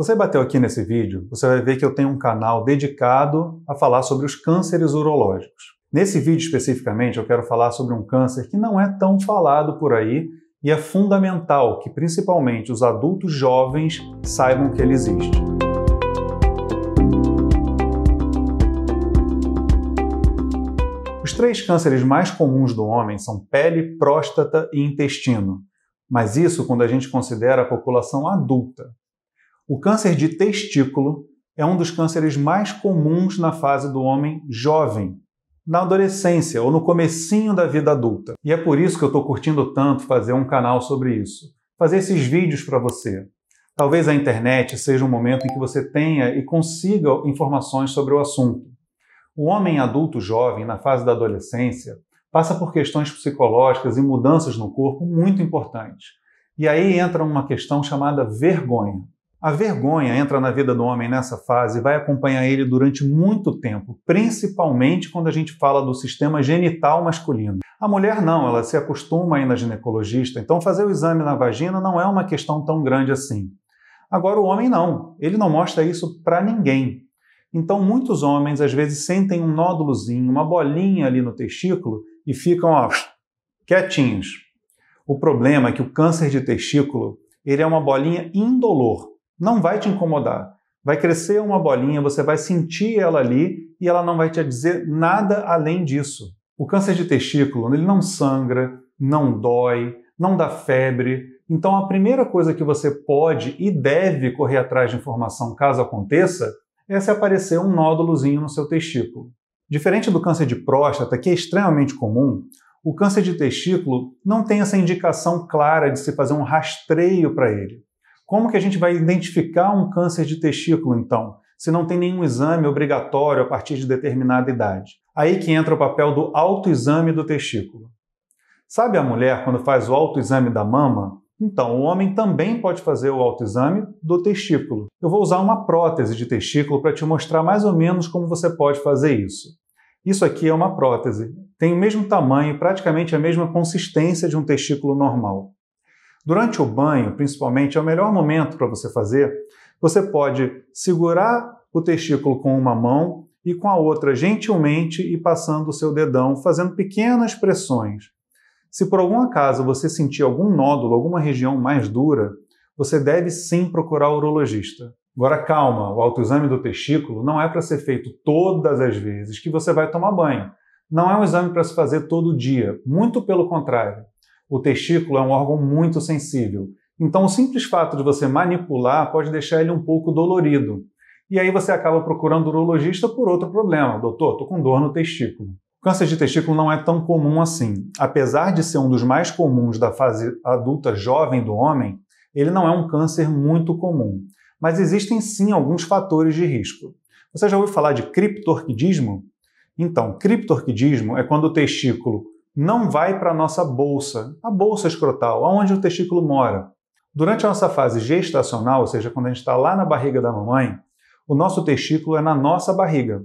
Você bateu aqui nesse vídeo, você vai ver que eu tenho um canal dedicado a falar sobre os cânceres urológicos. Nesse vídeo especificamente, eu quero falar sobre um câncer que não é tão falado por aí e é fundamental que principalmente os adultos jovens saibam que ele existe. Os três cânceres mais comuns do homem são pele, próstata e intestino. Mas isso quando a gente considera a população adulta. O câncer de testículo é um dos cânceres mais comuns na fase do homem jovem, na adolescência ou no comecinho da vida adulta. E é por isso que eu estou curtindo tanto fazer um canal sobre isso, fazer esses vídeos para você. Talvez a internet seja um momento em que você tenha e consiga informações sobre o assunto. O homem adulto jovem, na fase da adolescência, passa por questões psicológicas e mudanças no corpo muito importantes. E aí entra uma questão chamada vergonha. A vergonha entra na vida do homem nessa fase e vai acompanhar ele durante muito tempo, principalmente quando a gente fala do sistema genital masculino. A mulher não, ela se acostuma a ir na ginecologista, então fazer o exame na vagina não é uma questão tão grande assim. Agora o homem não, ele não mostra isso para ninguém. Então muitos homens às vezes sentem um nódulozinho, uma bolinha ali no testículo e ficam ó, quietinhos. O problema é que o câncer de testículo ele é uma bolinha indolor não vai te incomodar. Vai crescer uma bolinha, você vai sentir ela ali e ela não vai te dizer nada além disso. O câncer de testículo, ele não sangra, não dói, não dá febre. Então a primeira coisa que você pode e deve correr atrás de informação caso aconteça é se aparecer um nódulozinho no seu testículo. Diferente do câncer de próstata, que é extremamente comum, o câncer de testículo não tem essa indicação clara de se fazer um rastreio para ele. Como que a gente vai identificar um câncer de testículo, então, se não tem nenhum exame obrigatório a partir de determinada idade? Aí que entra o papel do autoexame do testículo. Sabe a mulher quando faz o autoexame da mama? Então, o homem também pode fazer o autoexame do testículo. Eu vou usar uma prótese de testículo para te mostrar mais ou menos como você pode fazer isso. Isso aqui é uma prótese. Tem o mesmo tamanho, praticamente a mesma consistência de um testículo normal. Durante o banho, principalmente, é o melhor momento para você fazer. Você pode segurar o testículo com uma mão e com a outra gentilmente e passando o seu dedão, fazendo pequenas pressões. Se por algum acaso você sentir algum nódulo, alguma região mais dura, você deve sim procurar o urologista. Agora calma, o autoexame do testículo não é para ser feito todas as vezes que você vai tomar banho. Não é um exame para se fazer todo dia, muito pelo contrário. O testículo é um órgão muito sensível. Então, o simples fato de você manipular pode deixar ele um pouco dolorido. E aí você acaba procurando o urologista por outro problema. Doutor, estou com dor no testículo. O câncer de testículo não é tão comum assim. Apesar de ser um dos mais comuns da fase adulta jovem do homem, ele não é um câncer muito comum. Mas existem sim alguns fatores de risco. Você já ouviu falar de criptorquidismo? Então, criptorquidismo é quando o testículo não vai para a nossa bolsa, a bolsa escrotal, aonde o testículo mora. Durante a nossa fase gestacional, ou seja, quando a gente está lá na barriga da mamãe, o nosso testículo é na nossa barriga.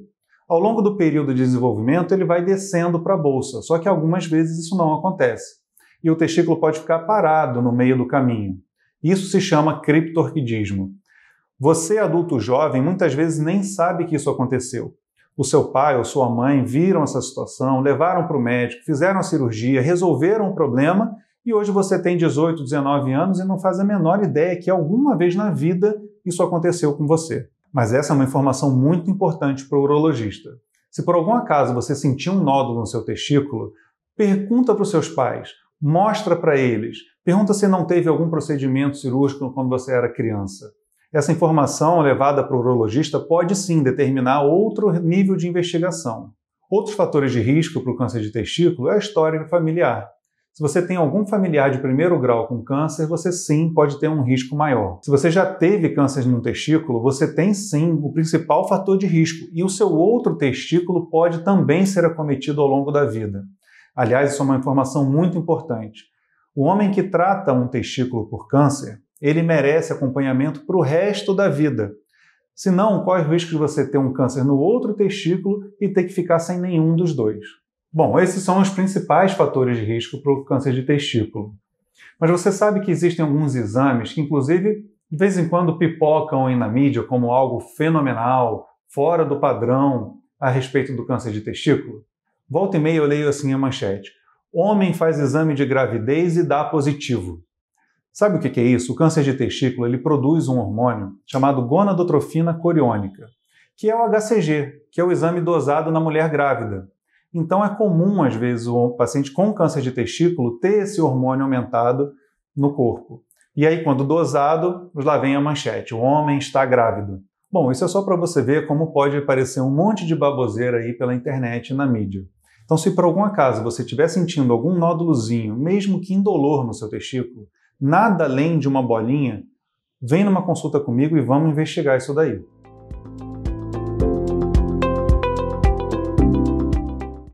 Ao longo do período de desenvolvimento, ele vai descendo para a bolsa, só que algumas vezes isso não acontece. E o testículo pode ficar parado no meio do caminho. Isso se chama criptorquidismo. Você, adulto jovem, muitas vezes nem sabe que isso aconteceu o seu pai ou sua mãe viram essa situação, levaram para o médico, fizeram a cirurgia, resolveram o problema e hoje você tem 18, 19 anos e não faz a menor ideia que alguma vez na vida isso aconteceu com você. Mas essa é uma informação muito importante para o urologista. Se por algum acaso você sentir um nódulo no seu testículo, pergunta para os seus pais, mostra para eles, pergunta se não teve algum procedimento cirúrgico quando você era criança. Essa informação levada para o urologista pode sim determinar outro nível de investigação. Outros fatores de risco para o câncer de testículo é a história familiar. Se você tem algum familiar de primeiro grau com câncer, você sim pode ter um risco maior. Se você já teve câncer no testículo, você tem sim o principal fator de risco e o seu outro testículo pode também ser acometido ao longo da vida. Aliás, isso é uma informação muito importante. O homem que trata um testículo por câncer ele merece acompanhamento para o resto da vida. Se não, corre o risco de você ter um câncer no outro testículo e ter que ficar sem nenhum dos dois. Bom, esses são os principais fatores de risco para o câncer de testículo. Mas você sabe que existem alguns exames que, inclusive, de vez em quando pipocam aí na mídia como algo fenomenal, fora do padrão a respeito do câncer de testículo? Volta e meia eu leio assim a manchete: Homem faz exame de gravidez e dá positivo. Sabe o que é isso? O câncer de testículo ele produz um hormônio chamado gonadotrofina coriônica, que é o HCG, que é o exame dosado na mulher grávida. Então é comum, às vezes, o paciente com câncer de testículo ter esse hormônio aumentado no corpo. E aí, quando dosado, lá vem a manchete: o homem está grávido. Bom, isso é só para você ver como pode aparecer um monte de baboseira aí pela internet e na mídia. Então, se por algum acaso você estiver sentindo algum nódulozinho, mesmo que indolor no seu testículo, nada além de uma bolinha, vem numa consulta comigo e vamos investigar isso daí.